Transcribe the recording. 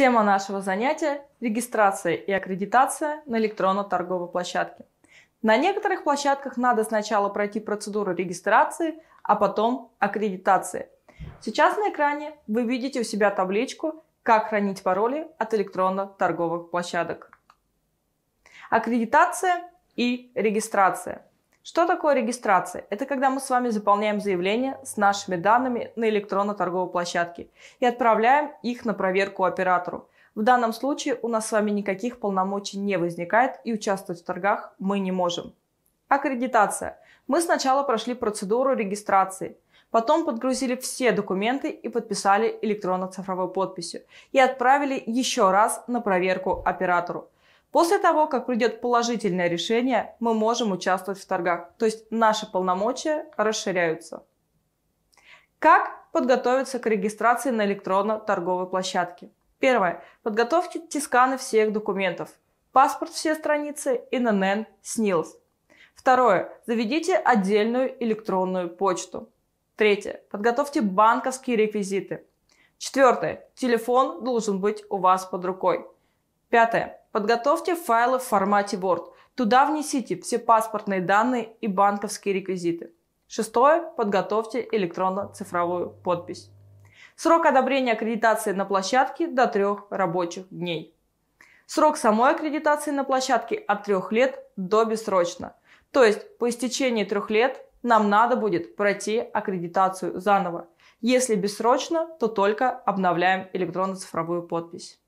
Тема нашего занятия – регистрация и аккредитация на электронно-торговой площадке. На некоторых площадках надо сначала пройти процедуру регистрации, а потом аккредитации. Сейчас на экране вы видите у себя табличку «Как хранить пароли от электронно-торговых площадок». Аккредитация и регистрация – что такое регистрация? Это когда мы с вами заполняем заявление с нашими данными на электронно-торговой площадке и отправляем их на проверку оператору. В данном случае у нас с вами никаких полномочий не возникает и участвовать в торгах мы не можем. Аккредитация. Мы сначала прошли процедуру регистрации, потом подгрузили все документы и подписали электронно-цифровой подписью и отправили еще раз на проверку оператору. После того, как придет положительное решение, мы можем участвовать в торгах, то есть наши полномочия расширяются. Как подготовиться к регистрации на электронно-торговой площадке? Первое. Подготовьте тисканы всех документов. Паспорт все страницы, и ННН, СНИЛС. Второе. Заведите отдельную электронную почту. Третье. Подготовьте банковские реквизиты. Четвертое. Телефон должен быть у вас под рукой. Пятое. Подготовьте файлы в формате Word. Туда внесите все паспортные данные и банковские реквизиты. Шестое. Подготовьте электронно-цифровую подпись. Срок одобрения аккредитации на площадке до трех рабочих дней. Срок самой аккредитации на площадке от трех лет до бессрочно. То есть по истечении трех лет нам надо будет пройти аккредитацию заново. Если бессрочно, то только обновляем электронно-цифровую подпись.